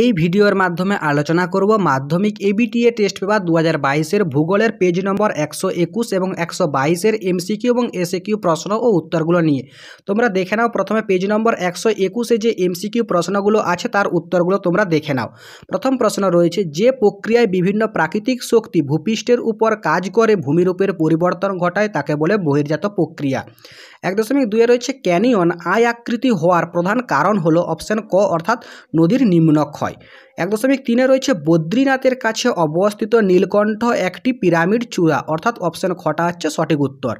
এই ভিডিওর মাধ্যমে আলোচনা করব মাধ্যমিক এবিটিএ টেস্ট পেপার দু হাজার বাইশের ভূগোলের পেজ নম্বর একশো একুশ এবং একশো বাইশের এমসিকিউ এবং এসএকিউ প্রশ্ন ও উত্তরগুলো নিয়ে তোমরা দেখে নাও প্রথমে পেজ নম্বর একশো একুশে যে এমসিকিউ প্রশ্নগুলো আছে তার উত্তরগুলো তোমরা দেখে নাও প্রথম প্রশ্ন রয়েছে যে প্রক্রিয়ায় বিভিন্ন প্রাকৃতিক শক্তি ভূপৃষ্ঠের উপর কাজ করে ভূমিরূপের পরিবর্তন ঘটায় তাকে বলে বহির্জাত প্রক্রিয়া এক দশমিক দুয়ে রয়েছে ক্যানিয়ন আয় আকৃতি হওয়ার প্রধান কারণ হলো অপশান ক অর্থাৎ নদীর নিম্নক্ষ হয় এক দশমিক তিনে রয়েছে বদ্রীনাথের কাছে অবস্থিত নীলকণ্ঠ একটি পিরামিড চূড়া অর্থাৎ অপশন খটা হচ্ছে সঠিক উত্তর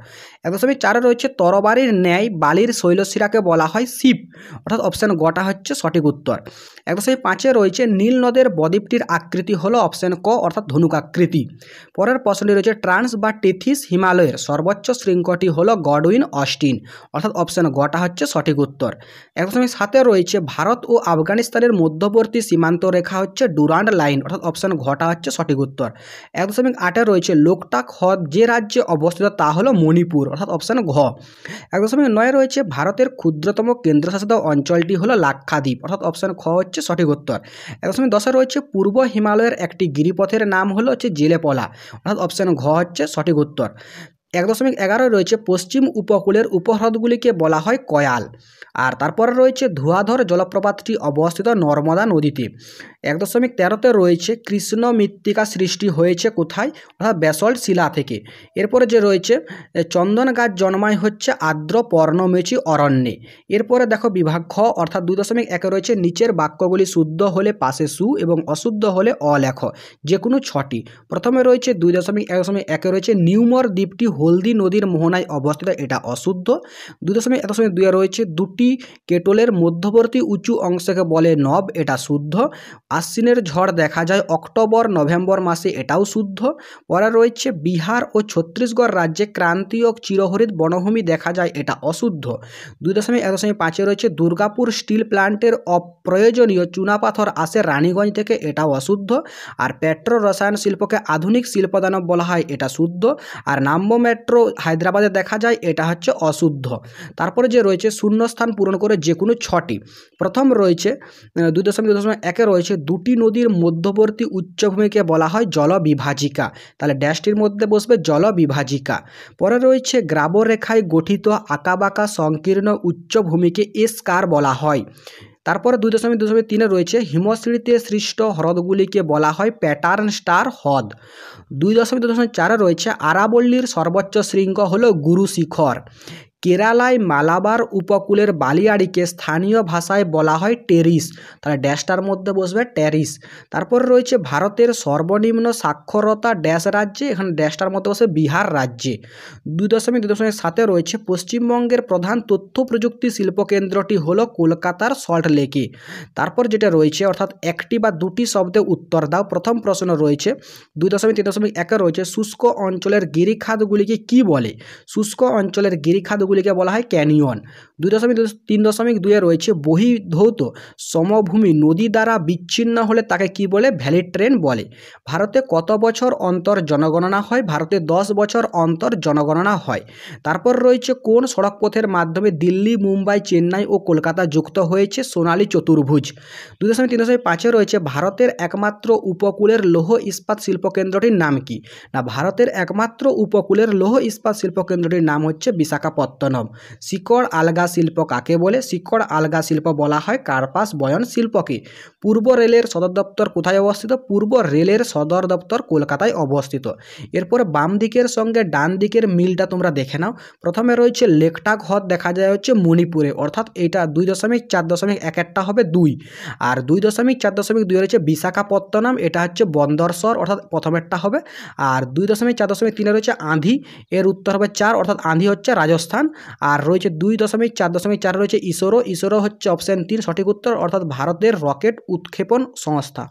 এক দশমিক চারে রয়েছে তরবারির ন্যায় বালির শৈলশিরাকে বলা হয় শিব অর্থাৎ অপশন গটা হচ্ছে সঠিক উত্তর এক দশমিক পাঁচে রয়েছে নীল নদের বদ্বীপটির আকৃতি হল অপশন ক অর্থাৎ ধনুক আকৃতি পরের প্রশ্নটি রয়েছে ট্রান্স বা টেথিস হিমালয়ের সর্বোচ্চ শৃঙ্খটি হল গডউইন অস্টিন অর্থাৎ অপশন গটা হচ্ছে সঠিক উত্তর এক দশমিক সাতে রয়েছে ভারত ও আফগানিস্তানের মধ্যবর্তী সীমান্তরে লেখা হচ্ছে ডুরান্ড লাইন অর্থাৎ অপশান ঘটা হচ্ছে সঠিক উত্তর এক দশমিক আটে রয়েছে লোকটাক হ্রদ যে রাজ্যে অবস্থিত তা হলো মণিপুর অর্থাৎ অপশান ঘ এক দশমিক নয় রয়েছে ভারতের ক্ষুদ্রতম কেন্দ্রশাসিত অঞ্চলটি হলো লাক্ষাদ্বীপ অর্থাৎ অপশান খ হচ্ছে সঠিক উত্তর এক দশমিক দশে রয়েছে পূর্ব হিমালয়ের একটি গিরিপথের নাম হলো হচ্ছে জেলেপলা অর্থাৎ অপশান ঘ হচ্ছে সঠিক উত্তর এক দশমিক এগারো রয়েছে পশ্চিম উপকূলের উপহ্রদগুলিকে বলা হয় কয়াল আর তারপরে রয়েছে ধুয়াধর জলপ্রপাতটি অবস্থিত নর্মদা নদীতে এক দশমিক তেরোতে রয়েছে কৃষ্ণ মৃত্তিকা সৃষ্টি হয়েছে কোথায় অর্থাৎ ব্যাসল্ট শিলা থেকে এরপরে যে রয়েছে চন্দন গাছ জন্মায় হচ্ছে আর্দ্র পর্ণমেচি অরণ্যে এরপরে দেখো বিভাগ খ অর্থাৎ দুই দশমিক একে রয়েছে নিচের বাক্যগুলি শুদ্ধ হলে পাশে সু এবং অশুদ্ধ হলে অলেখ যে কোনো ছটি প্রথমে রয়েছে দুই দশমিক এক দশমিক একে রয়েছে নিউমর দ্বীপটি হলদি নদীর মোহনায় অবস্থিত এটা অশুদ্ধ দুই দশমিক এক দশমিক দুয়ে রয়েছে দুটি কেটলের মধ্যবর্তী উঁচু অংশকে বলে নব এটা শুদ্ধ আশ্বিনের ঝড় দেখা যায় অক্টোবর নভেম্বর মাসে এটাও শুদ্ধ পরে রয়েছে বিহার ও ছত্তিশগড় রাজ্যে ক্রান্তীয় চিরহরিত বনভূমি দেখা যায় এটা অশুদ্ধ দুই দশমিক এক দশমিক পাঁচে রয়েছে দুর্গাপুর স্টিল প্ল্যান্টের অপ্রয়োজনীয় চুনাপাথর আসে রানীগঞ্জ থেকে এটাও অশুদ্ধ আর পেট্রো রসায়ন শিল্পকে আধুনিক শিল্পদানব বলা হয় এটা শুদ্ধ আর নাম্বো মেট্রো হায়দ্রাবাদে দেখা যায় এটা হচ্ছে অশুদ্ধ তারপরে যে রয়েছে শূন্যস্থান পূরণ করে যে কোনো ছটি প্রথম রয়েছে দুই দশমিক দশমিক একে রয়েছে দুটি নদীর মধ্যবর্তী উচ্চভূমিকে বলা হয় জলবিভাজিকা তাহলে ড্যাশটির মধ্যে বসবে জলবিভাজিকা পরে রয়েছে গ্রাবরেখায় গঠিত আঁকাবাঁকা সংকীর্ণ উচ্চভূমিকে এসকার বলা হয় তারপরে দুই দশমিক দশমিক তিনে রয়েছে হিমশ্রীতে সৃষ্ট হ্রদগুলিকে বলা হয় প্যাটার্ন স্টার হ্রদ দুই দশমিক দশমিক চারে রয়েছে আরাবল্লীর সর্বোচ্চ শৃঙ্গ হল গুরু শিখর কেরালায় মালাবার উপকূলের বালিয়াড়িকে স্থানীয় ভাষায় বলা হয় টেরিস তাহলে ড্যাশটার মধ্যে বসবে টেরিস তারপর রয়েছে ভারতের সর্বনিম্ন সাক্ষরতা ড্যাশ রাজ্যে এখানে ড্যাশটার মধ্যে বসে বিহার রাজ্যে দুই দশমিক দুই দশমিক সাথে রয়েছে পশ্চিমবঙ্গের প্রধান তথ্য প্রযুক্তি শিল্পকেন্দ্রটি হলো কলকাতার সল্ট লেকে তারপর যেটা রয়েছে অর্থাৎ একটি বা দুটি শব্দে উত্তর দাও প্রথম প্রশ্ন রয়েছে দুই দশমিক তিন দশমিক একে রয়েছে শুষ্ক অঞ্চলের গিরিখাতগুলিকে কি বলে শুষ্ক অঞ্চলের গিরিখাতগুলি নদীগুলিকে বলা হয় ক্যানিয়ন দুই দশমিক তিন দশমিক দুয়ে রয়েছে বহিধৌত সমভূমি নদী দ্বারা বিচ্ছিন্ন হলে তাকে কি বলে ভ্যালি ট্রেন বলে ভারতে কত বছর অন্তর জনগণনা হয় ভারতে দশ বছর অন্তর জনগণনা হয় তারপর রয়েছে কোন সড়কপথের মাধ্যমে দিল্লি মুম্বাই চেন্নাই ও কলকাতা যুক্ত হয়েছে সোনালী চতুর্ভুজ দুই দশমিক তিন দশমিক পাঁচে রয়েছে ভারতের একমাত্র উপকূলের লৌহ ইস্পাত শিল্পকেন্দ্রটির নাম কি না ভারতের একমাত্র উপকূলের লৌহ ইস্পাত শিল্পকেন্দ্রটির নাম হচ্ছে বিশাখাপত্তনম পত্তনম শিকড় আলগা শিল্প কাকে বলে শিকড় আলগা শিল্প বলা হয় কার্পাস বয়ন শিল্পকে পূর্ব রেলের সদর দপ্তর কোথায় অবস্থিত পূর্ব রেলের সদর দপ্তর কলকাতায় অবস্থিত এরপর বাম দিকের সঙ্গে ডান দিকের মিলটা তোমরা দেখে নাও প্রথমে রয়েছে লেকটাক হ্রদ দেখা যায় হচ্ছে মণিপুরে অর্থাৎ এটা দুই দশমিক চার দশমিক এক একটা হবে দুই আর দুই দশমিক চার দশমিক দুই রয়েছে বিশাখাপত্তনম এটা হচ্ছে বন্দরসর অর্থাৎ প্রথমেরটা হবে আর দুই দশমিক চার দশমিক তিনে রয়েছে আঁধি এর উত্তর হবে চার অর্থাৎ আঁধি হচ্ছে রাজস্থান আর রয়েছে দুই দশমিক চার দশমিক চার রয়েছে ইসরো ইসরো হচ্ছে অপশান তিন সঠিক উত্তর অর্থাৎ ভারতের রকেট উৎক্ষেপণ সংস্থা